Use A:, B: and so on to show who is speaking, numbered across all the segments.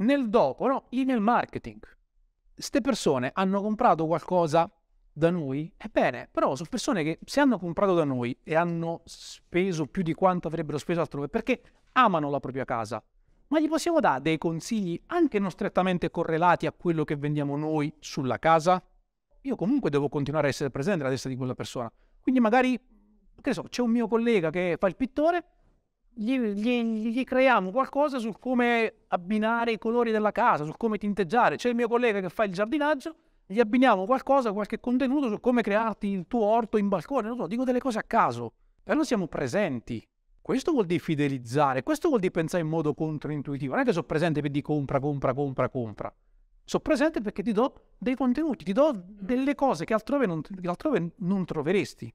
A: nel dopo, no, email marketing. Queste persone hanno comprato qualcosa da noi? Ebbene, però sono persone che se hanno comprato da noi e hanno speso più di quanto avrebbero speso altrove perché amano la propria casa, ma gli possiamo dare dei consigli anche non strettamente correlati a quello che vendiamo noi sulla casa? Io comunque devo continuare a essere presente nella testa di quella persona. Quindi magari, che ne so, c'è un mio collega che fa il pittore, gli, gli, gli, creiamo qualcosa su come abbinare i colori della casa, su come tinteggiare. C'è il mio collega che fa il giardinaggio, gli abbiniamo qualcosa, qualche contenuto su come crearti il tuo orto in balcone. Non so, dico delle cose a caso, però siamo presenti. Questo vuol dire fidelizzare, questo vuol dire pensare in modo controintuitivo. Non è che sono presente per dire compra, compra, compra, compra. Sono presente perché ti do dei contenuti, ti do delle cose che altrove non, che altrove non troveresti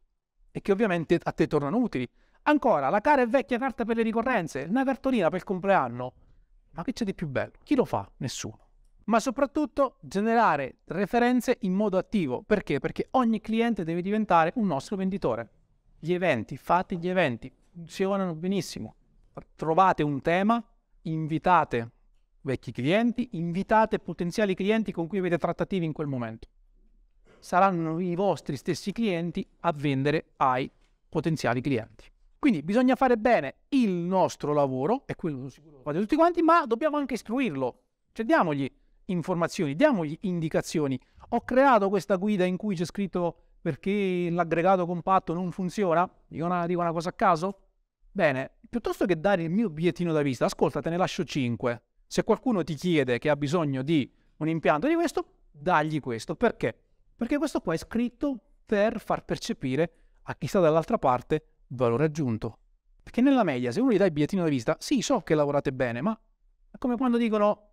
A: e che ovviamente a te tornano utili. Ancora, la cara e vecchia carta per le ricorrenze, una cartolina per il compleanno. Ma che c'è di più bello? Chi lo fa? Nessuno. Ma soprattutto generare referenze in modo attivo. Perché? Perché ogni cliente deve diventare un nostro venditore. Gli eventi, fate gli eventi, funzionano benissimo. Trovate un tema, invitate vecchi clienti, invitate potenziali clienti con cui avete trattativi in quel momento. Saranno i vostri stessi clienti a vendere ai potenziali clienti. Quindi bisogna fare bene il nostro lavoro, e quello sono sicuro lo fate tutti quanti, ma dobbiamo anche istruirlo. Cioè diamogli informazioni, diamogli indicazioni. Ho creato questa guida in cui c'è scritto perché l'aggregato compatto non funziona? Dico una, dico una cosa a caso? Bene, piuttosto che dare il mio bigliettino da vista, ascolta, te ne lascio 5. Se qualcuno ti chiede che ha bisogno di un impianto di questo, dagli questo. Perché? Perché questo qua è scritto per far percepire a chi sta dall'altra parte valore aggiunto. Perché nella media, se uno gli dà il bigliettino da visita, sì, so che lavorate bene, ma è come quando dicono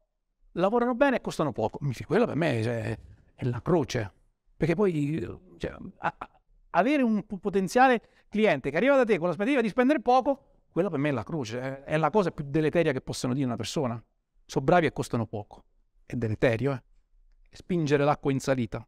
A: lavorano bene e costano poco. Quella per me cioè, è la croce. Perché poi cioè, a, a, avere un potenziale cliente che arriva da te con l'aspettativa di spendere poco, quella per me è la croce. È la cosa più deleteria che possano dire una persona. Sono bravi e costano poco. È deleterio, eh? Spingere l'acqua in salita.